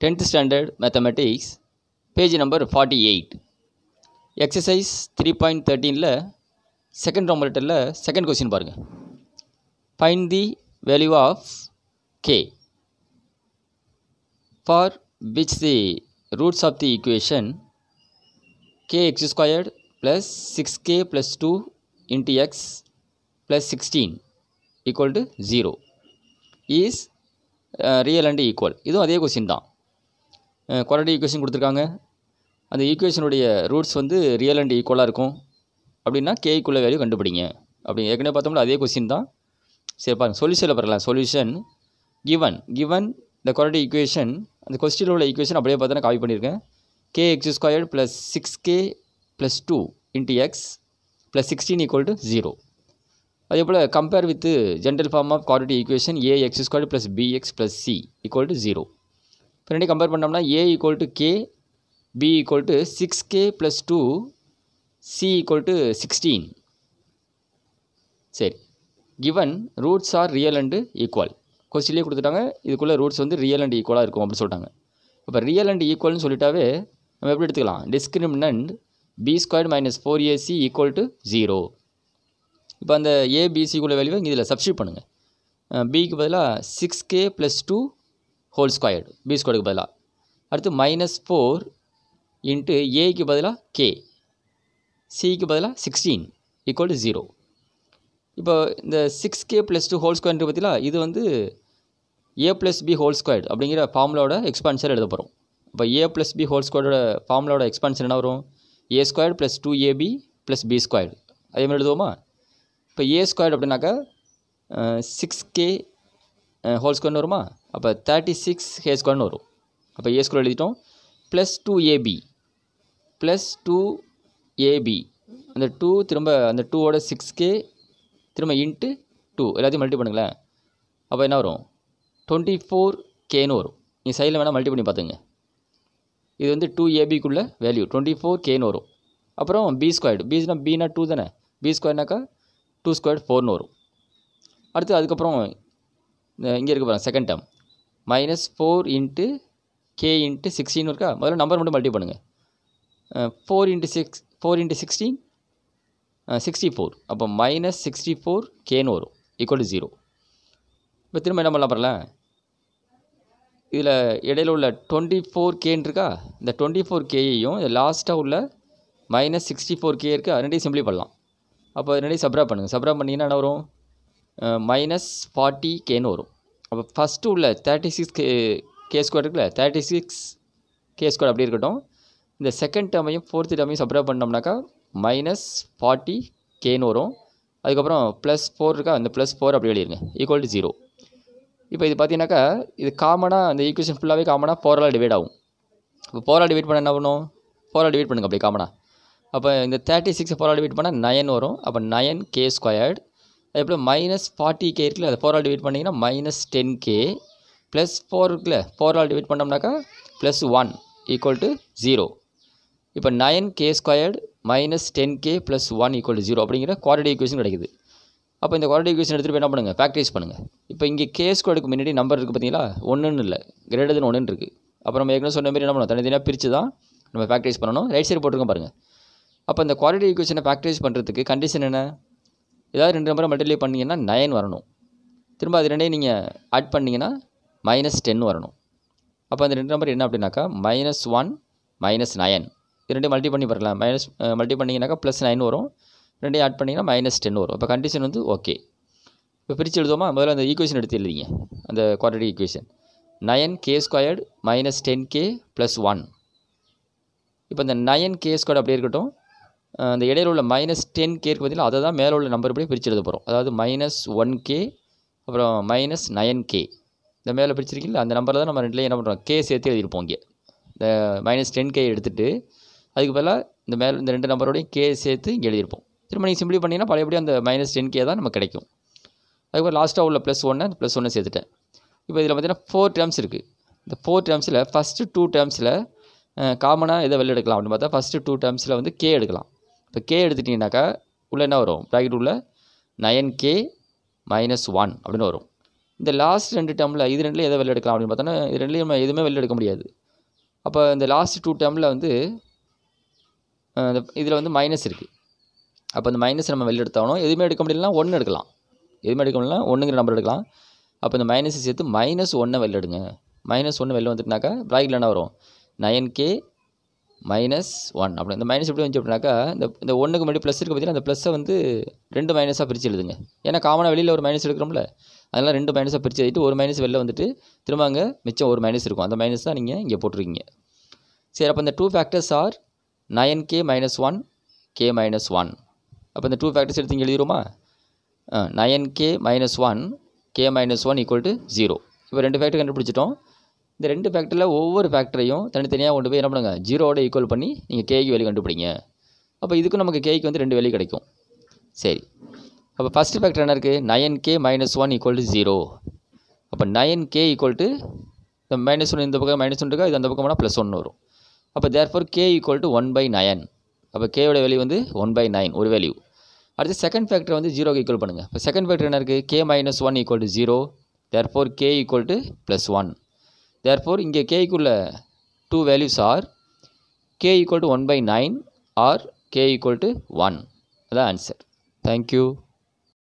टेन्त standard mathematics page number forty eight exercise three point thirteen second रोमटर second question पांग find the value of K for which the roots of the equation K X square plus six K plus two into X plus sixteen equal to zero real and equal इतना अदे question quadratic equation கொடுத்துருக்காங்க அந்த ஈக்குவேஷனுடைய roots வந்து real and ஈக்குவலாக இருக்கும் அப்படின்னா கேக்குள்ள value கண்டுபிடிங்க அப்படி ஏற்கனவே பார்த்தோம்னா அதே கொஸ்டின் தான் சரி பாருங்கள் சொல்யூஷனில் பரலாம் சொல்யூஷன் கிவன் கிவன் இந்த குவாலிட்டி ஈக்குவேஷன் அந்த கொஸ்டினில் உள்ள ஈக்குவேஷன் அப்படியே பார்த்தா காப்பி பண்ணியிருக்கேன் K X squared plus six K plus two into X plus sixteen equal to zero அதே போல் compare with general form of quadratic equation A X squared plus B X plus C equal to zero இப்போ ரெண்டு compare பண்ணோம்னா A equal to K B equal to six K plus two C equal to sixteen சரி given roots are real and equal கொஸ்டிலே கொடுத்துட்டாங்க இதுக்குள்ளே roots வந்து real and ஈக்குவலாக இருக்கும் அப்படின்னு சொல்லிட்டாங்க இப்போ ரியல் அண்ட் ஈக்குவல்னு சொல்லிட்டாவே நம்ம எப்படி எடுத்துக்கலாம் discriminant B square minus four AC equal to zero இப்போ அந்த ஏபிசிக்குள்ள வேல்யூவை இதில் சப்ஸ்டியூட் பண்ணுங்கள் பிக்கு பதிலாக six K plus two whole squared B ஸ்கொயருக்கு பதிலாக அடுத்து மைனஸ் ஃபோர் இன்ட்டு ஏக்கு பதிலாக கே சிக்கு பதிலாக சிக்ஸ்டீன் ஈக்குவல் டு ஜீரோ இப்போ இந்த six K plus two whole square பார்த்தீங்களா இது வந்து A plus B whole squared அப்படிங்கிற ஃபார்ம்லோட எக்ஸ்பான்ஷன் எழுத போகிறோம் இப்போ ஏ ப்ளஸ் பி ஹோல் ஸ்கொயரோட ஃபார்ம்லோட எக்ஸ்பான்ஷன் என்ன வரும் A squared plus two AB plus B squared அதே மாதிரி எழுதுவோமா இப்போ ஏ ஸ்கொயர்டு அப்படின்னாக்கா சிக்ஸ் கே ஹோல் ஸ்கொயர்னு வருமா அப்போ தேர்ட்டி சிக்ஸ் ஹே ஸ்கொயர்னு வரும் அப்போ ஏ ஸ்கொயர் எழுதிட்டோம் plus two AB plus two AB அந்த டூ திரும்ப அந்த டூவோட சிக்ஸ் கே திரும்ப இன்ட்டு டூ எல்லாத்தையும் மல்டி பண்ணுங்களேன் அப்போ என்ன வரும் டுவெண்ட்டி ஃபோர் கேன்னு வரும் நீங்கள் சைடில் வேணால் மல்டி பண்ணி பார்த்துங்க இது வந்து டூ ஏபிக்குள்ளே வேல்யூ டுவெண்ட்டி ஃபோர் கேன்னு வரும் அப்புறம் பி ஸ்கொயர்டு பிஸ்னா பினா டூ தானே பி ஸ்கொயர்னாக்கா டூ ஸ்கொயர்டு ஃபோர்னு வரும் அடுத்து அதுக்கப்புறம் இங்கே இருக்க போகிறேன் second term minus four into K into sixteen இருக்கா முதல்ல நம்பர் மட்டும் மல்டி பண்ணுங்கள் four into six four into sixteen sixty four அப்போ மைனஸ் சிக்ஸ்டி ஃபோர் கேன்னு வரும் ஈக்குவல் டு ஜீரோ இப்போ திரும்ப என்ன பண்ணலாம் பாருங்களேன் இதில் இடையில் உள்ள டுவெண்ட்டி ஃபோர் கேன்னு இருக்கா இந்த டுவெண்ட்டி ஃபோர் கேயையும் இது லாஸ்ட்டாக உள்ள மைனஸ் சிக்ஸ்டி ஃபோர் கே இருக்குது ரெண்டையும் சிம்பிளி பண்ணலாம் அப்போ ரெண்டையும் சப்ரா பண்ணுங்கள் சப்ரா பண்ணிங்கன்னா என்ன வரும் மைனஸ் ஃபார்ட்டி கேன்னு வரும் அப்போ ஃபஸ்ட்டு உள்ள thirty six K K square இருக்குல்ல தேர்ட்டி சிக்ஸ் கே ஸ்கொயர் அப்படி இருக்கட்டும் இந்த செகண்ட் டேர்மையும் ஃபோர்த்து டேர்மையும் சப்ரேட் பண்ணோம்னாக்கா மைனஸ் ஃபார்ட்டி கேன்னு வரும் அதுக்கப்புறம் ப்ளஸ் ஃபோர் இருக்கா அந்த ப்ளஸ் ஃபோர் அப்படி எழுதிருங்க ஈக்குவல் டு ஜீரோ இப்போ இது பார்த்தீங்கன்னாக்கா இது காமனாக அந்த ஈக்குவேஷன் ஃபுல்லாகவே காமனாக ஃபோரால் டிவைட் ஆகும் இப்போ ஃபோரால் டிவைட் பண்ண என்ன பண்ணும் ஃபோரால் டிவைட் பண்ணுங்க அப்படி காமனாக அப்போ இந்த தேர்ட்டி சிக்ஸ் ஃபோரால் டிவைட் பண்ணால் நயன் வரும் அப்போ நயன் கே ஸ்கொயர்டு எப்படி மைனஸ் ஃபார்ட்டி கே இருக்குல்ல அதை ஃபோரால் டிவைட் பண்ணிங்கன்னா minus ten K plus four இருக்குல்ல ஃபோரால் டிவைட் பண்ணோம்னாக்கா plus one equal to zero இப்போ nine K squared minus ten K plus one equal to zero அப்படிங்கிற குவாலிட்டி ஈக்குவேஷன் கிடைக்குது அப்போ இந்த குவாலிட்டி ஈக்குவேஷன் எடுத்துகிட்டு என்ன பண்ணுங்கள் ஃபேக்டரைஸ் பண்ணுங்கள் இப்போ இங்கே கே ஸ்கொயர்டுக்கு முன்னாடி நம்பர் இருக்குது பார்த்தீங்களா ஒன்றுன்னு இல்லை கிரேட்டர் தென் ஒன்றுன்னு இருக்குது அப்புறம் நம்ம ஏற்கனவே சொன்ன மாதிரி என்ன பண்ணணும் தனித்தனியாக பிரித்து தான் நம்ம ஃபேக்டரைஸ் பண்ணணும் ரைட் சைடு போட்டிருக்கோம் பாருங்கள் அப்போ இந்த குவாலிட்டி ஈக்குவேஷனை ஃபேக்டரைஸ் பண்ணுறதுக்கு கண்டிஷன் என்ன ஏதாவது ரெண்டு நம்பரை மல்டிப்ளை பண்ணிங்கன்னா நயன் வரணும் திரும்ப அது ரெண்டையும் நீங்கள் ஆட் பண்ணிங்கன்னா மைனஸ் டென் வரணும் அப்போ அந்த ரெண்டு நம்பர் என்ன அப்படின்னாக்கா மைனஸ் ஒன் மைனஸ் நயன் இது ரெண்டையும் மல்டி பண்ணி பார்க்கலாம் மைனஸ் மல்டி பண்ணிங்கனாக்கா ப்ளஸ் நைன் வரும் ரெண்டையும் ஆட் பண்ணிங்கன்னா மைனஸ் டென் வரும் அப்போ கண்டிஷன் வந்து ஓகே இப்போ பிரித்து எழுதுவோமா முதல்ல அந்த ஈக்குவேஷன் எடுத்து எழுதிங்க அந்த quadratic equation nine K squared minus ten K plus one இப்போ இந்த நயன் கே ஸ்கொயர்டு அப்படியே இருக்கட்டும் அந்த இடையில் உள்ள மைனஸ் டென் கேக்கு பார்த்தீங்கன்னா அதை தான் மேலே உள்ள நம்பர் படி பிரித்து எழுத போகிறோம் அதாவது மைனஸ் ஒன் கே அப்புறம் மைனஸ் நயன் கே இந்த மேலே பிரிச்சிருக்கீங்களா அந்த நம்பரில் தான் நம்ம ரெண்டுலேயும் என்ன பண்ணுறோம் கே சேர்த்து எழுதியிருப்போம் இங்கே இந்த மைனஸ் டென் கே எடுத்துகிட்டு அதுக்கு பதிலாக இந்த மேலே இந்த ரெண்டு நம்பரோடையும் கே சேர்த்து இங்கே எழுதியிருப்போம் திரும்ப நீங்கள் சிம்பிளி பண்ணிங்கன்னா பழையபடி அந்த மைனஸ் டென் கே தான் நமக்கு கிடைக்கும் அதுக்கப்புறம் லாஸ்ட்டாக உள்ள ப்ளஸ் ஒன்று அந்த ப்ளஸ் ஒன்று சேர்த்துட்டேன் இப்போ இதில் பார்த்தீங்கன்னா ஃபோர் டேர்ம்ஸ் இருக்குது இந்த ஃபோர் டேர்ம்ஸில் ஃபஸ்ட்டு டூ டேர்ம்ஸில் காமனாக எதை வெளில எடுக்கலாம் அப்படின்னு பார்த்தா ஃபஸ்ட்டு டூ டேர்ம்ஸில் வந்து கே எடுக்கலாம் இப்போ கே எடுத்துட்டிங்கனாக்கா உள்ளே என்ன வரும் ப்ராக்கெட் உள்ள நயன் கே மைனஸ் ஒன் அப்படின்னு வரும் இந்த லாஸ்ட் ரெண்டு டேர்மில் இது ரெண்டுலேயும் எதை வெளில எடுக்கலாம் அப்படின்னு பார்த்தோன்னா இது ரெண்டுலேயும் நம்ம எதுவுமே வெளில எடுக்க முடியாது அப்போ இந்த லாஸ்ட் டூ டேர்மில் வந்து இதில் வந்து மைனஸ் இருக்குது அப்போ இந்த மைனஸ் நம்ம வெளில எடுத்தாலும் எதுவுமே எடுக்க முடியலனா ஒன்று எடுக்கலாம் எதுவுமே எடுக்க முடியலனா ஒன்றுங்கிற நம்பர் எடுக்கலாம் அப்போ இந்த மைனஸை சேர்த்து மைனஸ் ஒன்றை வெளில எடுங்க மைனஸ் ஒன்று வெளில வந்துட்டுனாக்கா ப்ராக்கெட்டில் என்ன வரும் நயன் கே மைனஸ் ஒன் அப்படி இந்த மைனஸ் எப்படி வந்துச்சு அப்படின்னாக்கா இந்த இந்த ஒன்றுக்கு முன்னாடி ப்ளஸ் இருக்குது பார்த்தீங்கன்னா அந்த ப்ளஸ்ஸை வந்து ரெண்டு மைனஸாக பிரித்து எழுதுங்க ஏன்னா காமனாக வெளியில் ஒரு மைனஸ் எடுக்கிறோம்ல அதனால் ரெண்டு மைனஸாக பிரித்து எழுதிட்டு ஒரு மைனஸ் வெளில வந்துட்டு திரும்ப அங்கே மிச்சம் ஒரு மைனஸ் இருக்கும் அந்த மைனஸ் தான் நீங்கள் இங்கே போட்டிருக்கீங்க சரி அப்போ இந்த two factors are nine K minus one K minus one அப்போ இந்த டூ ஃபேக்டர்ஸ் எடுத்து இங்கே எழுதிடுமா nine K minus one K minus one equal to zero இப்போ ரெண்டு ஃபேக்டர் கண்டுபிடிச்சிட்டோம் இந்த ரெண்டு ஃபேக்டரில் ஒவ்வொரு ஃபேக்டரையும் தனித்தனியாக கொண்டு போய் என்ன பண்ணுங்கள் ஜீரோட ஈக்குவல் பண்ணி நீங்கள் கேக்கு வேலி கண்டுபிடிங்க அப்போ இதுக்கும் நமக்கு கேக்கு வந்து ரெண்டு வேலி கிடைக்கும் சரி அப்போ ஃபஸ்ட்டு ஃபேக்டர் என்ன இருக்குது nine K minus one equal to zero அப்போ நயன் கே ஈக்குவல் டு இந்த மைனஸ் ஒன் இந்த பக்கம் மைனஸ் ஒன் இருக்கா இது அந்த பக்கம் போனால் ப்ளஸ் ஒன்று வரும் அப்போ four K equal to one by nine அப்போ கேயோட வேல்யூ வந்து ஒன் பை நைன் ஒரு வேல்யூ அடுத்து செகண்ட் ஃபேக்டர் வந்து ஜீரோக்கு ஈக்குவல் பண்ணுங்கள் இப்போ செகண்ட் ஃபேக்டர் என்ன இருக்குது K minus one equal to zero four K equal to plus one therefore இங்கே கேக்குள்ள two values are K equal to one by nine are K equal to one அதான் answer thank you